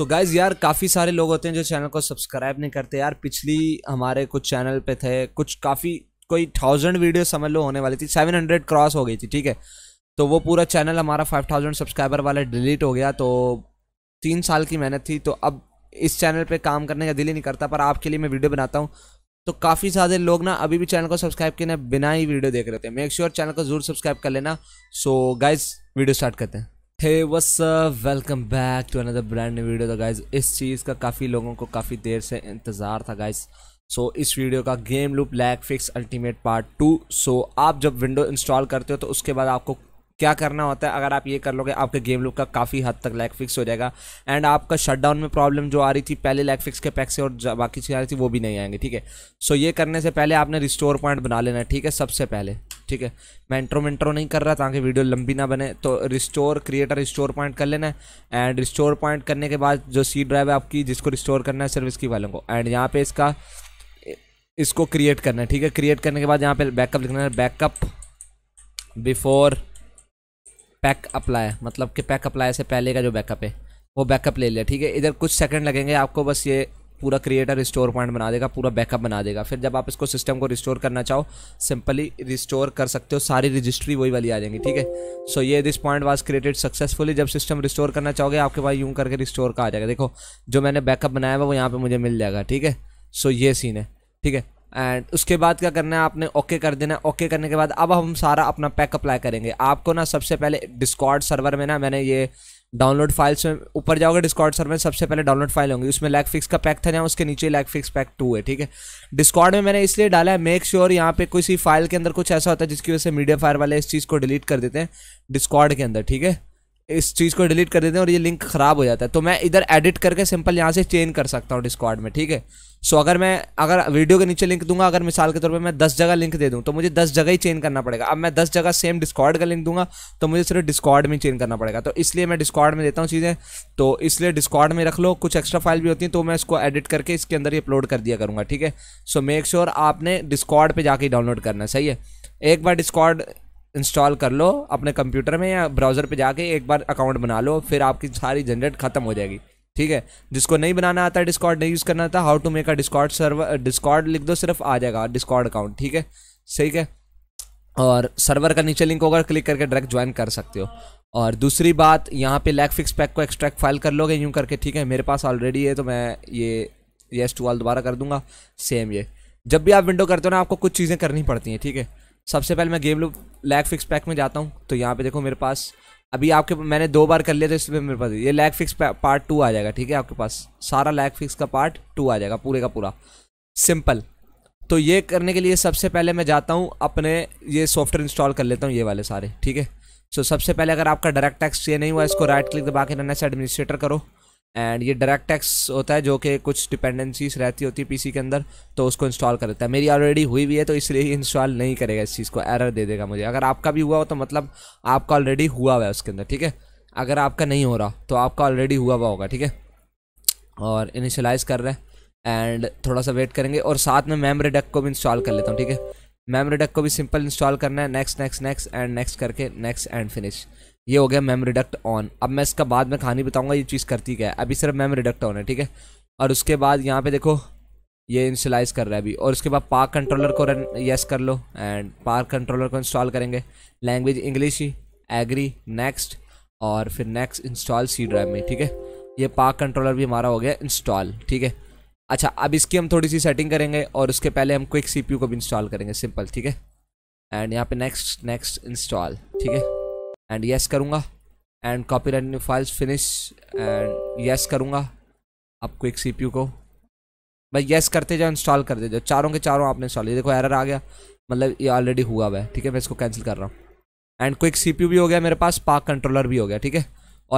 सो so guys यार काफ़ी सारे लोग होते हैं जो चैनल को सब्सक्राइब नहीं करते यार पिछली हमारे कुछ चैनल पे थे कुछ काफ़ी कोई थाउजेंड वीडियो समझ लो होने वाली थी सेवन हंड्रेड क्रॉस हो गई थी ठीक है तो वो पूरा चैनल हमारा फाइव थाउजेंड सब्सक्राइबर वाला डिलीट हो गया तो तीन साल की मेहनत थी तो अब इस चैनल पर काम करने का दिल ही नहीं करता पर आपके लिए मैं वीडियो बनाता हूँ तो काफ़ी सारे लोग ना अभी भी चैनल को सब्सक्राइब किए ना बिना ही वीडियो देख रहे थे मेक श्योर चैनल को जरूर सब्सक्राइब कर लेना सो गाइज वीडियो स्टार्ट करते हैं हे वस welcome back to another brand new video था गाइज इस चीज़ का काफ़ी लोगों को काफ़ी देर से इंतज़ार था गाइज सो so, इस वीडियो का game loop lag fix ultimate part two so आप जब विंडो इंस्टॉल करते हो तो उसके बाद आपको क्या करना होता है अगर आप ये कर लोगे आपके गेम लुक का काफ़ी हद तक लैग फिक्स हो जाएगा एंड आपका शटडाउन में प्रॉब्लम जो आ रही थी पहले लैग फिक्स के पैक से और बाकी चीज़ आ रही थी वो भी नहीं आएंगे ठीक है सो ये करने से पहले आपने रिस्टोर पॉइंट बना लेना है ठीक है सबसे पहले ठीक है मैं इंट्रो मेंट्रो नहीं कर रहा ताकि वीडियो लंबी ना बने तो रिस्टोर क्रिएटर रिस्टोर पॉइंट कर लेना है एंड रिस्टोर पॉइंट करने के बाद जो सी ड्राइव है आपकी जिसको रिस्टोर करना है सर्विस की वालों को एंड यहाँ पे इसका इसको क्रिएट करना है ठीक है क्रिएट करने के बाद यहाँ पे बैकअप लिखना है बैकअप बिफोर पैक अप्लाई मतलब कि पैक अप्लाई से पहले का जो बैकअप है वो बैकअप ले लिया ठीक है इधर कुछ सेकंड लगेंगे आपको बस ये पूरा क्रिएटर रिस्टोर पॉइंट बना देगा पूरा बैकअप बना देगा फिर जब आप इसको सिस्टम को रिस्टोर करना चाहो सिंपली रिस्टोर कर सकते हो सारी रजिस्ट्री वही वाली आ जाएंगी ठीक है सो ये this point was created successfully जब सिस्टम रिस्टोर करना चाहोगे आपके पास यूँ करके रिस्टोर का आ जाएगा देखो जो मैंने बैकअप बनाया हुआ वो यहाँ पर मुझे मिल जाएगा ठीक है सो ये सीन है ठीक है एंड उसके बाद क्या करना है आपने ओके कर देना है ओके करने के बाद अब हम सारा अपना पैक अप्लाई करेंगे आपको ना सबसे पहले डिस्कॉर्ड सर्वर में ना मैंने ये डाउनलोड फाइल्स में ऊपर जाओगे डिस्कॉर्ड सर्वर में सबसे पहले डाउनलोड फाइल होंगी उसमें लैग फिक्स का पैक था ना उसके नीचे लैग फिक्स पैक टू है ठीक है डिस्कॉर्ड में मैंने इसलिए डाला है मेक श्योर sure यहाँ पे किसी फाइल के अंदर कुछ ऐसा होता है जिसकी वजह से मीडिया फायर वाले इस चीज़ को डिलीट कर देते हैं डिस्कॉर्ड के अंदर ठीक है इस चीज़ को डिलीट कर देते हैं और ये लिंक ख़राब हो जाता है तो मैं इधर एडिट करके सिंपल यहाँ से चेंज कर सकता हूँ डिस्कॉर्ड में ठीक है सो अगर मैं अगर वीडियो के नीचे लिंक दूंगा अगर मिसाल के तौर पे मैं दस जगह लिंक दे दूँ तो मुझे दस जगह ही चेंज करना पड़ेगा अब मैं दस जगह सेम डिस्कॉर्ड का लिंक दूंगा तो मुझे सिर्फ डिस्कॉर्ड में चेंज करना पड़ेगा तो इसलिए मैं डिस्कॉर्ड में देता हूँ चीज़ें तो इसलिए डिस्कॉर्ड में रख लो कुछ एक्स्ट्रा फाइल भी होती हैं तो मैं इसको एडिट करके इसके अंदर ही अपलोड कर दिया करूँगा ठीक है सो मेक श्योर आपने डिस्कॉर्ड पर जाके डाउनलोड करना सही है एक बार डिस्कॉर्ड इंस्टॉल कर लो अपने कंप्यूटर में या ब्राउज़र पे जाके एक बार अकाउंट बना लो फिर आपकी सारी झंझट ख़त्म हो जाएगी ठीक है जिसको नहीं बनाना आता डिस्कॉर्ड नहीं यूज़ करना आता how to make a Discord server Discord लिख दो सिर्फ आ जाएगा डिस्कॉर्ड अकाउंट ठीक है सही है और सर्वर का नीचे लिंक होगा क्लिक करके डायरेक्ट ज्वाइन कर सकते हो और दूसरी बात यहाँ पे लैग फिक्स पैक को एक्सट्रैक्ट फाइल कर लोगे यूँ करके ठीक है मेरे पास ऑलरेडी है तो मैं ये येस टू ऑल दोबारा कर दूंगा सेम ये जब भी आप विंडो करते हो ना आपको कुछ चीज़ें करनी पड़ती हैं ठीक है थीके? सबसे पहले मैं game loop lag fix pack में जाता हूँ तो यहाँ पे देखो मेरे पास अभी आपके मैंने दो बार कर लिया तो इसमें मेरे पास ये लैग फिक्स पार्ट टू आ जाएगा ठीक है आपके पास सारा लैग फिक्स का पार्ट टू आ जाएगा पूरे का पूरा सिंपल तो ये करने के लिए सबसे पहले मैं जाता हूँ अपने ये सॉफ्टवेयर इंस्टॉल कर लेता हूँ ये वाले सारे ठीक है सो सबसे पहले अगर आपका डायरेक्ट टैक्स ये नहीं हुआ इसको राइट क्लिक दबा के नन्ना से एडमिनिस्ट्रेटर करो एंड ये डायरेक्ट टैक्स होता है जो कि कुछ डिपेंडेंसीज रहती होती है पीसी के अंदर तो उसको इंस्टॉल कर देता है मेरी ऑलरेडी हुई भी है तो इसलिए इंस्टॉल नहीं करेगा इस चीज़ को एरर दे देगा मुझे अगर आपका भी हुआ हो तो मतलब आपका ऑलरेडी हुआ हुआ है उसके अंदर ठीक है अगर आपका नहीं हो रहा तो आपका ऑलरेडी हुआ हुआ होगा ठीक है और इनिशलाइज कर रहे हैं एंड थोड़ा सा वेट करेंगे और साथ में मेमरी डक को भी इंस्टॉल कर लेता हूँ ठीक है मेमरी डक को भी सिंपल इंस्टॉल करना है next next next and next करके नेक्स्ट एंड फिनिश ये हो गया मैम रिडक्ट ऑन अब मैं इसका बाद में कहानी बताऊँगा ये चीज़ करती क्या है अभी सिर्फ मैम रिडक्ट ऑन है ठीक है और उसके बाद यहाँ पे देखो ये इंस्टलाइज कर रहा है अभी और उसके बाद पार्क कंट्रोलर को रन यस कर लो एंड पार्क कंट्रोलर को इंस्टॉल करेंगे लैंग्वेज इंग्लिश ही एग्री नेक्स्ट और फिर नेक्स्ट इंस्टॉल सी ड्राइव में ठीक है ये पार्क कंट्रोलर भी हमारा हो गया इंस्टॉल ठीक है अच्छा अब इसकी हम थोड़ी सी सेटिंग करेंगे और उसके पहले हम क्विक सी को भी इंस्टॉल करेंगे सिंपल ठीक है एंड यहाँ पे नेक्स्ट नेक्स्ट इंस्टॉल ठीक है एंड यस करूँगा and copy right files finish and yes करूँगा आपको एक सी को भाई यस करते जाओ इंस्टॉल करते जाओ चारों के चारों आपने इंस्टॉल ये देखो एरर आ गया मतलब ये ऑलरेडी हुआ हुआ है ठीक है मैं इसको कैंसिल कर रहा हूँ एंड क्विक सी भी हो गया मेरे पास पार्क कंट्रोलर भी हो गया ठीक है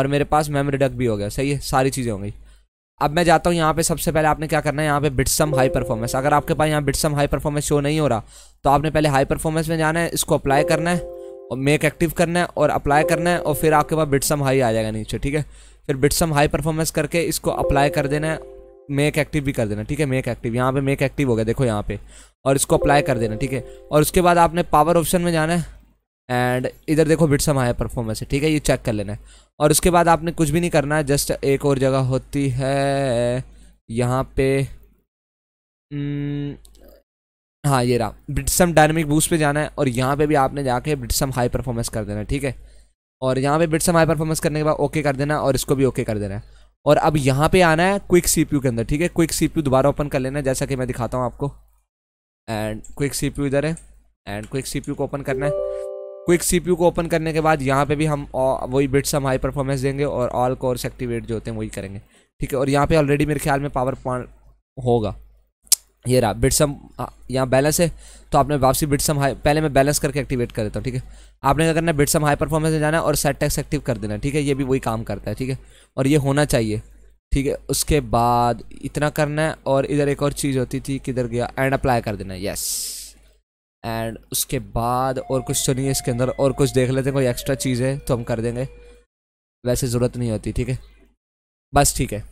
और मेरे पास मेमोरी डक भी हो गया सही है सारी चीज़ें हो गई अब मैं जाता हूँ यहाँ पे सबसे पहले आपने क्या करना है यहाँ पे बिटसम हाई परफॉर्मेंस अगर आपके पास यहाँ बिटसम हाई परफॉर्मेंस शो नहीं हो रहा तो आपने पहले हाई परफॉर्मेंस में जाना है इसको अप्लाई करना है और मेक एक्टिव करना है और अप्लाई करना है और फिर आपके पास बिटसम हाई आ जाएगा नीचे ठीक है फिर बिटसम हाई परफॉर्मेंस करके इसको अप्लाई कर देना है मेक एक्टिव भी कर देना ठीक है मेक एक्टिव यहाँ पे मेक एक्टिव हो गया देखो यहाँ पे और इसको अप्लाई कर देना ठीक है और उसके बाद आपने पावर ऑप्शन में जाना है एंड इधर देखो बिटसम हाई परफॉर्मेंस है ठीक है ये चेक कर लेना है और उसके बाद आपने कुछ भी नहीं करना है जस्ट एक और जगह होती है यहाँ पे हम्म, हाँ ये रहा ब्रिटसम डायनेमिक बूस्ट पे जाना है और यहाँ पे भी आपने जाके ब्रिटसम हाई परफॉर्मेंस कर देना है ठीक है और यहाँ पे ब्रिटसम हाई परफॉर्मेंस करने के बाद ओके कर देना और इसको भी ओके कर देना है और अब यहाँ पे आना है क्विक सीपीयू के अंदर ठीक है क्विक सीपीयू दोबारा ओपन कर लेना है जैसा कि मैं दिखाता हूँ आपको एंड क्विक सी इधर है एंड क्विक सी को ओपन करना है क्विक सी को ओपन करने के बाद यहाँ पर भी हम वही ब्रिटसम हाई परफॉर्मेंस देंगे और ऑल कोर्स एक्टिवेट जो होते हैं वही करेंगे ठीक है और यहाँ पर ऑलरेडी मेरे ख्याल में पावर पॉइंट होगा ये रहा बिटसम यहाँ बैलेंस है तो आपने वापसी बिटसम हाई पहले मैं बैलेंस करके एक्टिवेट कर देता हूँ ठीक है आपने क्या करना है बिटसम हाई परफॉर्मेंस में जाना है और सेट टैक्स एक्टिव कर देना ठीक है ये भी वही काम करता है ठीक है और ये होना चाहिए ठीक है उसके बाद इतना करना है और इधर एक और चीज़ होती थी किधर गया एंड अप्लाई कर देना है यस एंड उसके बाद और कुछ तो नहीं है इसके अंदर और कुछ देख लेते हैं कोई एक्स्ट्रा चीज़ है तो हम कर देंगे वैसे ज़रूरत नहीं होती ठीक है बस ठीक है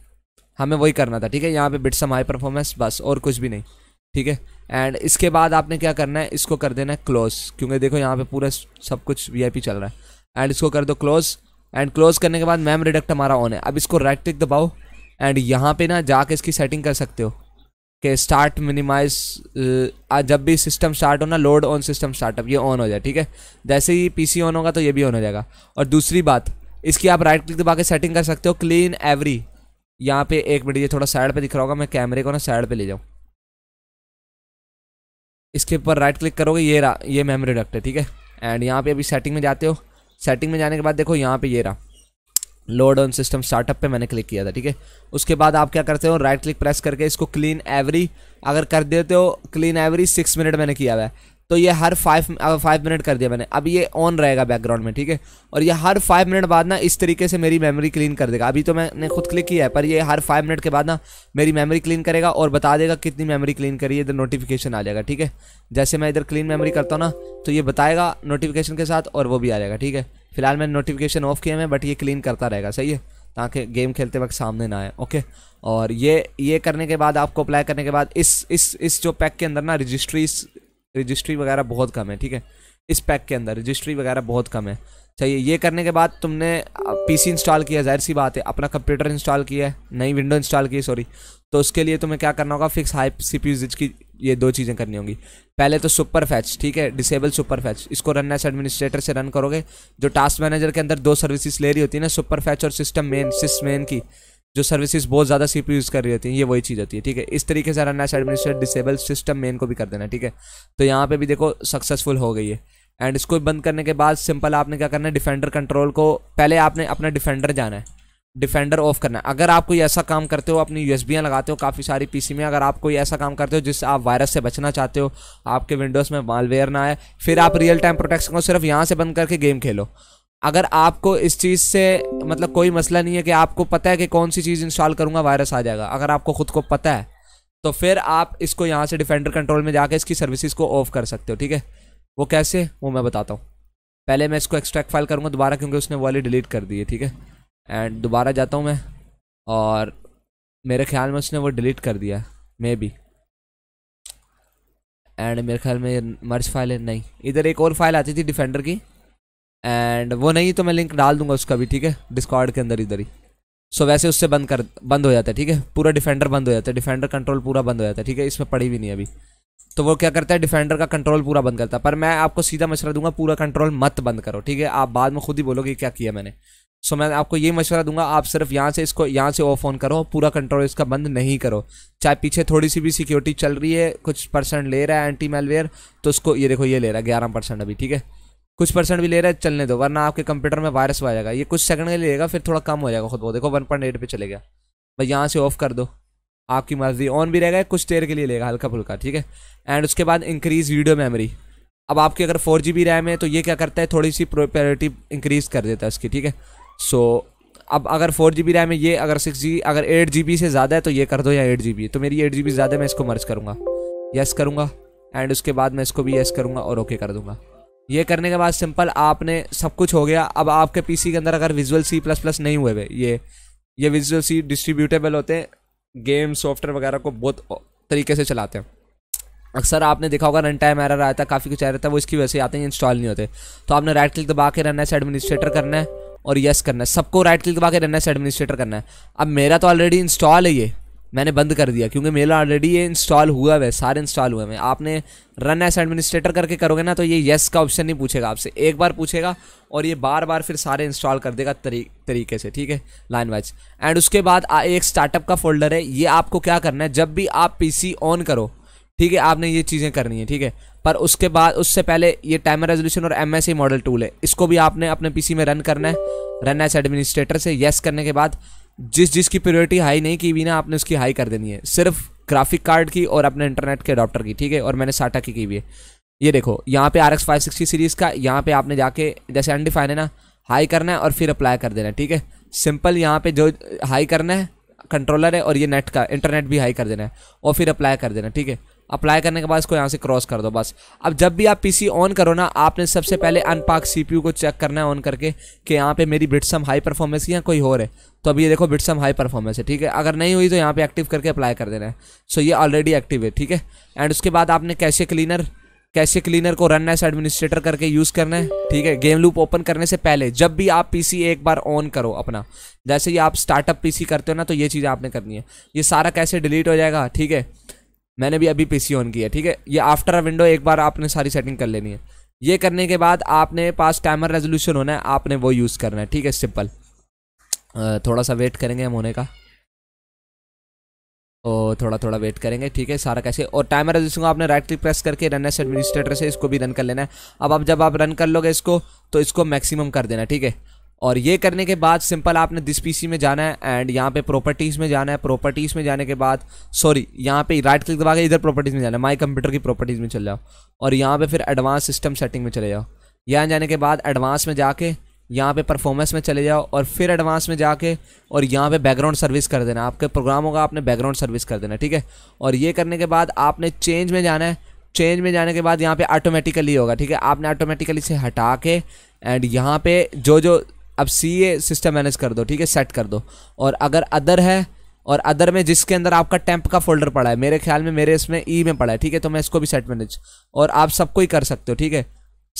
हमें वही करना था ठीक है यहाँ पे बिट्स हम हाई परफॉर्मेंस बस और कुछ भी नहीं ठीक है एंड इसके बाद आपने क्या करना है इसको कर देना है क्लोज क्योंकि देखो यहाँ पे पूरा सब कुछ वीआईपी चल रहा है एंड इसको कर दो क्लोज एंड क्लोज करने के बाद मैम रिडक्ट हमारा ऑन है अब इसको राइट टिक दबाओ एंड यहाँ पे ना जाके इसकी सेटिंग कर सकते हो कि स्टार्ट मिनिमाइज जब भी सिस्टम स्टार्ट हो ना लोड ऑन सिस्टम स्टार्टअप ये ऑन हो जाए ठीक है जैसे ही पी ऑन होगा तो ये भी ऑन हो जाएगा और दूसरी बात इसकी आप राइट क्लिक दबा के सेटिंग कर सकते हो क्लीन एवरी यहाँ पे एक मिनट ये थोड़ा साइड पे दिख रहा होगा मैं कैमरे को ना साइड पे ले जाऊँ इसके ऊपर राइट क्लिक करोगे ये रहा ये मेमोरी डक्ट है ठीक है एंड यहाँ पे अभी सेटिंग में जाते हो सेटिंग में जाने के बाद देखो यहाँ पे ये रहा लोड ऑन सिस्टम स्टार्टअप पे मैंने क्लिक किया था ठीक है उसके बाद आप क्या करते हो राइट क्लिक प्रेस करके इसको क्लीन एवरी अगर कर देते हो क्लीन एवरी सिक्स मिनट मैंने किया हुआ है तो ये हर फाइव फाइव मिनट कर दिया मैंने अब ये ऑन रहेगा बैकग्राउंड में ठीक है और ये हर फाइव मिनट बाद ना इस तरीके से मेरी मेमोरी क्लीन कर देगा अभी तो मैंने खुद क्लिक किया है पर ये हर फाइव मिनट के बाद ना मेरी मेमोरी क्लीन करेगा और बता देगा कितनी मेमोरी क्लीन करी है इधर नोटिफिकेशन आ जाएगा ठीक है जैसे मैं इधर क्लीन मेमोरी करता हूँ ना तो ये बताएगा नोटिफिकेशन के साथ और वो भी आ जाएगा ठीक है फिलहाल मैंने नोटिफिकेशन ऑफ किया मैं बट ये क्लीन करता रहेगा सही है ताकि गेम खेलते वक्त सामने ना आए ओके और ये ये करने के बाद आपको अप्लाई करने के बाद इस इस इस जो पैक के अंदर ना रजिस्ट्री रजिस्ट्री वगैरह बहुत कम है ठीक है इस पैक के अंदर रजिस्ट्री वगैरह बहुत कम है चाहिए ये करने के बाद तुमने पीसी इंस्टॉल किया जाहिर सी बात है अपना कंप्यूटर इंस्टॉल किया है नई विंडो इंस्टॉल की सॉरी तो उसके लिए तुम्हें क्या करना होगा फिक्स हाई सी पी की ये दो चीज़ें करनी होंगी पहले तो सुपर फैच ठीक है डिसेबल सुपर फैच इसको रन एस एडमिनिस्ट्रेटर से रन करोगे जो टास्क मैनेजर के अंदर दो सर्विसेज ले रही होती है ना सुपर फैच और सिस्टम मेन सिस मेन की जो सर्विसेज बहुत ज़्यादा सीपी यूज़ कर रही होती हैं ये वही चीज़ होती है ठीक है इस तरीके से run as administrator disable system main को भी कर देना ठीक है तो यहाँ पे भी देखो सक्सेसफुल हो गई है एंड इसको बंद करने के बाद सिंपल आपने क्या करना है डिफेंडर कंट्रोल को पहले आपने अपना डिफेंडर जाना है डिफेंडर ऑफ करना है अगर आप कोई ऐसा काम करते हो अपनी यू लगाते हो काफ़ी सारी पीसी में अगर आप कोई ऐसा काम करते हो जिससे आप वायरस से बचना चाहते हो आपके विंडोज़ में मालवेयर ना आए फिर आप रियल टाइम प्रोटेक्शन को सिर्फ यहाँ से बंद करके गेम खेलो अगर आपको इस चीज़ से मतलब कोई मसला नहीं है कि आपको पता है कि कौन सी चीज़ इंस्टॉल करूँगा वायरस आ जाएगा अगर आपको खुद को पता है तो फिर आप इसको यहाँ से डिफेंडर कंट्रोल में जाके इसकी सर्विसेज को ऑफ कर सकते हो ठीक है वो कैसे वो मैं बताता हूँ पहले मैं इसको एक्सट्रैक्ट फाइल करूँगा दोबारा क्योंकि उसने वाली डिलीट कर दी है ठीक है एंड दोबारा जाता हूँ मैं और मेरे ख्याल में उसने वो डिलीट कर दिया मे बी एंड मेरे ख्याल में मर्ज फाइल है नहीं इधर एक और फाइल आती थी डिफेंडर की एंड वो नहीं तो मैं लिंक डाल दूंगा उसका भी ठीक है डिस्कॉर्ड के अंदर इधर ही सो so, वैसे उससे बंद कर बंद हो जाता है ठीक है पूरा डिफेंडर बंद हो जाता है डिफेंडर कंट्रोल पूरा बंद हो जाता है ठीक है इसमें पड़ी भी नहीं अभी तो वो क्या करता है डिफेंडर का कंट्रोल पूरा बंद करता है पर मैं आपको सीधा मशवरा दूंगा पूरा कंट्रोल मत बंद करो ठीक है आप बाद में खुद ही बोलोगे क्या किया मैंने सो so, मैं आपको ये मशवरा दूंगा आप सिर्फ यहाँ से इसको यहाँ से ऑफ ऑन करो पूरा कंट्रोल इसका बंद नहीं करो चाहे पीछे थोड़ी सी भी सिक्योरिटी चल रही है कुछ परसेंट ले रहा है एंटी मेलवेयर तो उसको ये देखो ये ले रहा है ग्यारह परसेंट अभी ठीक है कुछ परसेंट भी ले रहा है चलने दो वरना आपके कंप्यूटर में वायरस आ जाएगा ये कुछ सेकंड के लिए लेगा फिर थोड़ा कम हो जाएगा खुद वो देखो वन पॉइंट एट पर चले गया बस यहाँ से ऑफ कर दो आपकी मर्जी ऑन भी रहेगा कुछ देर के लिए लेगा हल्का फुल्का ठीक है एंड उसके बाद इंक्रीज वीडियो मेमोरी अब आपकी अगर फोर जी बी रैम है तो ये क्या करता है थोड़ी सी प्रोपेरिटी इंक्रीज़ कर देता है उसकी ठीक है सो अब अगर फोर जी बी रैम है ये अगर सिक्स जी अगर एट जी बी से ज़्यादा है तो ये कर दो या एट जी बी तो मेरी एट जी बी ज़्यादा है मैं इसको मर्ज करूँगा यस करूँगा एंड उसके बाद मैं इसको भी यस करूँगा और ओके कर दूँगा ये करने के बाद सिंपल आपने सब कुछ हो गया अब आपके पीसी के अंदर अगर विजुअल सी प्लस प्लस नहीं हुए ये ये विजुअल सी डिस्ट्रीब्यूटेबल होते हैं गेम सॉफ्टवेयर वगैरह को बहुत तरीके से चलाते हैं अक्सर आपने देखा होगा रन टाइम एरर आया था काफ़ी कुछ आ रहा था वो इसकी वजह से आते हैं इंस्टॉल नहीं होते तो आपने राइट क्लिक दबा के रहना है एडमिनिस्ट्रेटर करना है और यस करना है सबको राइट क्लिक दबा के रहना है एडमिनिस्ट्रेटर करना है अब मेरा तो ऑलरेडी इंस्टॉल है ये मैंने बंद कर दिया क्योंकि मेरा ऑलरेडी ये इंस्टॉल हुआ है सारे इंस्टॉल हुए हैं आपने रन एस एडमिनिस्ट्रेटर करके करोगे ना तो ये येस का ऑप्शन नहीं पूछेगा आपसे एक बार पूछेगा और ये बार बार फिर सारे इंस्टॉल कर देगा तरी, तरीके से ठीक है लाइन वाइज एंड उसके बाद एक स्टार्टअप का फोल्डर है ये आपको क्या करना है जब भी आप पी ऑन करो ठीक है आपने ये चीज़ें करनी है ठीक है पर उसके बाद उससे पहले ये टाइमर रेजोल्यूशन और एम मॉडल टूल है इसको भी आपने अपने पी में रन करना है रन एस एडमिनिस्ट्रेटर से येस करने के बाद जिस जिस की प्रायोरिटी हाई नहीं की हुई ना आपने उसकी हाई कर देनी है सिर्फ ग्राफिक कार्ड की और अपने इंटरनेट के अडॉप्टर की ठीक है और मैंने साटा की की हुई है ये देखो यहाँ पे R X five sixty series का यहाँ पे आपने जाके जैसे अनडिफाइन है ना हाई करना है और फिर अप्लाई कर देना है ठीक है सिंपल यहाँ पे जो हाई करना है कंट्रोलर है और ये नेट का इंटरनेट भी हाई कर देना है और फिर अप्लाई कर देना ठीक है अप्लाई करने के बाद इसको यहाँ से क्रॉस कर दो बस अब जब भी आप पीसी ऑन करो ना आपने सबसे पहले अनपाक सीपीयू को चेक करना है ऑन करके कि यहाँ पे मेरी बिटसम हाई परफॉर्मेंस की या कोई और है तो अब ये देखो बिटसम हाई परफॉर्मेंस है ठीक है अगर नहीं हुई तो यहाँ पे एक्टिव करके अप्लाई कर देना है सो ये ऑलरेडी एक्टिव है ठीक है एंड उसके बाद आपने कैसे क्लीनर कैसे क्लीनर को रन एस एडमिनिस्ट्रेटर करके यूज़ करना है ठीक है गेम लूप ओपन करने से पहले जब भी आप पीसी एक बार ऑन करो अपना जैसे ही आप स्टार्टअप पीसी करते हो ना तो ये चीज़ आपने करनी है ये सारा कैसे डिलीट हो जाएगा ठीक है मैंने भी अभी पीसी ऑन किया ठीक है ये आफ्टर विंडो एक बार आपने सारी सेटिंग कर लेनी है ये करने के बाद आपने पास टाइमर रेजोल्यूशन होना है आपने वो यूज़ करना है ठीक है सिंपल थोड़ा सा वेट करेंगे हम होने का और थोड़ा थोड़ा वेट करेंगे ठीक है सारा कैसे और टाइमर रेजोल्यूशन को आपने राइट क्लिक प्रेस करके रन एस एडमिनिस्ट्रेटर से इसको भी रन कर लेना है अब आप जब आप रन कर लोगे इसको तो इसको मैक्सिमम कर देना ठीक है और ये करने के बाद सिंपल आपने दिस पीसी में जाना है एंड यहाँ पे प्रॉपर्टीज़ में जाना है प्रॉपर्टीज़ में जाने के बाद सॉरी यहाँ पे राइट क्लिक दबा के इधर प्रॉपर्टीज़ में जाना है माई कंप्यूटर की प्रॉपर्टीज़ में चले जाओ और यहाँ पे फिर एडवांस सिस्टम सेटिंग में चले जाओ यहाँ जाने के बाद एडवांस में जाके यहाँ पे परफॉर्मेंस में चले जाओ और फिर एडवांस में जाके और यहाँ पे बैकग्राउंड सर्विस कर देना आपके प्रोग्राम होगा आपने बैकग्राउंड सर्विस कर देना ठीक है और ये करने के बाद आपने चेंज में जाना है चेंज में जाने के बाद यहाँ पे ऑटोमेटिकली होगा ठीक है आपने ऑटोमेटिकली से हटा के एंड यहाँ पे जो जो अब सी ए सिस्टम मैनेज कर दो ठीक है सेट कर दो और अगर अदर है और अदर में जिसके अंदर आपका टेम्प का फोल्डर पड़ा है मेरे ख्याल में मेरे इसमें ई e में पड़ा है ठीक है तो मैं इसको भी सेट मैनेज और आप सबको ही कर सकते हो ठीक है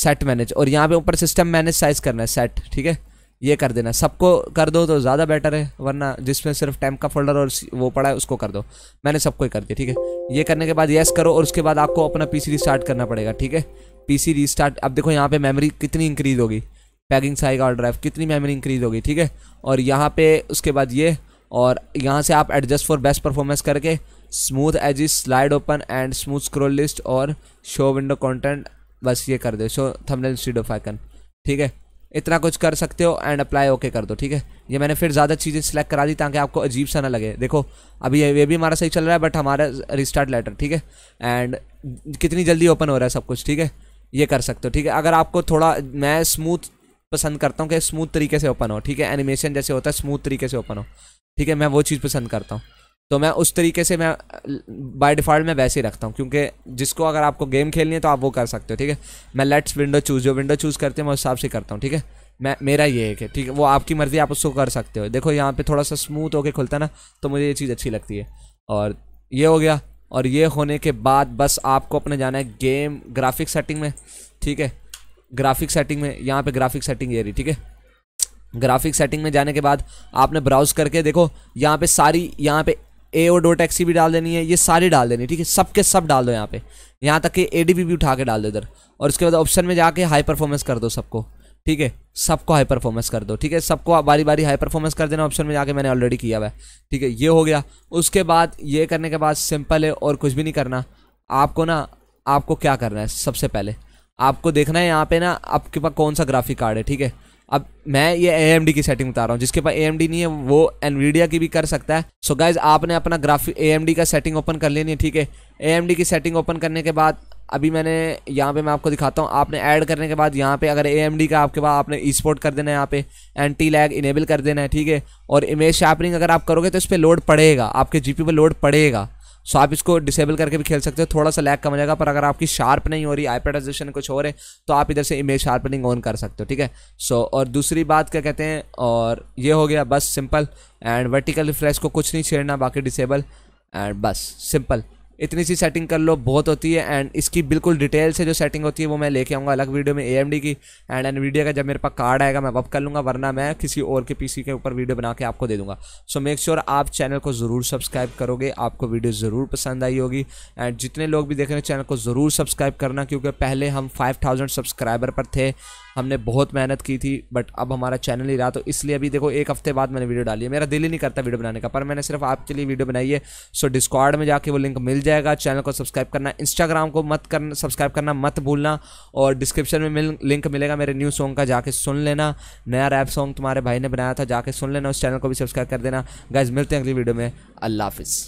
सेट मैनेज और यहाँ पे ऊपर सिस्टम मैनेज साइज करना है सेट ठीक है ये कर देना सबको कर दो तो ज़्यादा बेटर है वरना जिसमें सिर्फ टैंप का फोल्डर और वो पड़ा है उसको कर दो मैंने सबको ही कर दिया ठीक है ये करने के बाद येस करो और उसके बाद आपको अपना पीसी रीस्टार्ट करना पड़ेगा ठीक है पीसी रीस्टार्ट अब देखो यहाँ पे मेमोरी कितनी इंक्रीज होगी पैकिंग साइज हार्ड ड्राइव कितनी मेमोरी इंक्रीज़ होगी ठीक है और यहाँ पे उसके बाद ये और यहाँ से आप एडजस्ट फॉर बेस्ट परफॉर्मेंस करके smooth edge slide open and smooth scroll list और शो विंडो कॉन्टेंट बस ये कर दो show thumbnail stead of icon ठीक है इतना कुछ कर सकते हो एंड अप्लाई ओके कर दो ठीक है ये मैंने फिर ज़्यादा चीज़ें सेलेक्ट करा दी ताकि आपको अजीब सा ना लगे देखो अभी ये भी हमारा सही चल रहा है बट हमारा रिस्टार्ट लेटर ठीक है एंड कितनी जल्दी ओपन हो रहा है सब कुछ ठीक है ये कर सकते हो ठीक है अगर आपको थोड़ा मैं स्मूथ पसंद करता हूँ कि स्मूथ तरीके से ओपन हो ठीक है एनिमेशन जैसे होता है स्मूथ तरीके से ओपन हो ठीक है मैं वो चीज़ पसंद करता हूँ तो मैं उस तरीके से मैं बाय डिफ़ॉल्ट मैं वैसे ही रखता हूँ क्योंकि जिसको अगर आपको गेम खेलनी है तो आप वो कर सकते हो ठीक है मैं लेट्स विंडो चूज़ जो विंडो चूज़ करते हैं मैं उस हिसाब से करता हूँ ठीक है मैं मेरा ये एक है ठीक है वो आपकी मर्ज़ी आप उसको कर सकते हो देखो यहाँ पर थोड़ा सा स्मूथ होकर खुलता ना तो मुझे ये चीज़ अच्छी लगती है और ये हो गया और ये होने के बाद बस आपको अपने जाना है गेम ग्राफिक सेटिंग में ठीक है ग्राफिक सेटिंग में यहाँ पे ग्राफिक सेटिंग ये रही ठीक है ग्राफिक सेटिंग में जाने के बाद आपने ब्राउज करके देखो यहाँ पे सारी यहाँ पे ए ओ डो टैक्सी भी डाल देनी है ये सारी डाल देनी है ठीक है सब के सब डाल दो यहाँ पे यहाँ तक कि ए डी भी उठा के डाल दो इधर और उसके बाद ऑप्शन में जाके हाई परफॉर्मेंस कर दो सबको ठीक है सबको हाई परफॉर्मेंस कर दो ठीक है सबको बारी बारी हाई परफॉर्मेंस कर देना ऑप्शन में जाके मैंने ऑलरेडी किया हुआ है ठीक है ये हो गया उसके बाद ये करने के बाद सिंपल है और कुछ भी नहीं करना आपको ना आपको क्या करना है सबसे पहले आपको देखना है यहाँ पे ना आपके पास कौन सा ग्राफिक कार्ड है ठीक है अब मैं ये ए की सेटिंग बता रहा हूँ जिसके पास ए नहीं है वो एनवीडिया की भी कर सकता है सो so गाइज आपने अपना ग्राफिक ए का सेटिंग ओपन कर लेनी है ठीक है ए की सेटिंग ओपन करने के बाद अभी मैंने यहाँ पे मैं आपको दिखाता हूँ आपने ऐड करने के बाद यहाँ पे अगर ए का आपके पास आपने ई स्पोर्ट कर देना है यहाँ पे एंटी लैग इनेबल कर देना है ठीक है और इमेज शार्पनिंग अगर आप करोगे तो इस पर लोड पड़ेगा आपके जी पर लोड पड़ेगा सो आप इसको डिसेबल करके भी खेल सकते हो थोड़ा सा लैग कम हो जाएगा पर अगर आपकी शार्प नहीं हो रही आईपेटाइजेशन कुछ हो रहे तो आप इधर से इमेज शार्पनिंग ऑन कर सकते हो ठीक है सो और दूसरी बात क्या कहते हैं और ये हो गया बस सिंपल एंड वर्टिकल रिफ्रेश को कुछ नहीं छेड़ना बाकी डिसेबल एंड बस सिंपल इतनी सी सेटिंग कर लो बहुत होती है एंड इसकी बिल्कुल डिटेल से जो सेटिंग होती है वो मैं लेके आऊँगा अलग वीडियो में ए की एंड वीडियो का जब मेरे पास कार्ड आएगा मैं वब कर लूँगा वरना मैं किसी और के पीसी के ऊपर वीडियो बना के आपको दे दूँगा सो मेक श्योर आप चैनल को ज़रूर सब्सक्राइब करोगे आपको वीडियो ज़रूर पसंद आई होगी एंड जितने लोग भी देख रहे हैं चैनल को ज़रूर सब्सक्राइब करना क्योंकि पहले हम फाइव सब्सक्राइबर पर थे हमने बहुत मेहनत की थी बट अब हमारा चैनल ही रहा तो इसलिए अभी देखो एक हफ्ते बाद मैंने वीडियो डाली है मेरा दिल ही नहीं करता वीडियो बनाने का पर मैंने सिर्फ आपके लिए वीडियो बनाई है सो डिस्कॉर्ड में जाके वो लिंक मिल जाए जाएगा चैनल को सब्सक्राइब करना इंस्टाग्राम को मत करना सब्सक्राइब करना मत भूलना और डिस्क्रिप्शन में मिल, लिंक मिलेगा मेरे न्यू सॉन्ग का जाके सुन लेना नया रैप सॉन्ग तुम्हारे भाई ने बनाया था जाके सुन लेना उस चैनल को भी सब्सक्राइब कर देना गैज मिलते हैं अगली वीडियो में अल्लाह हाफिज़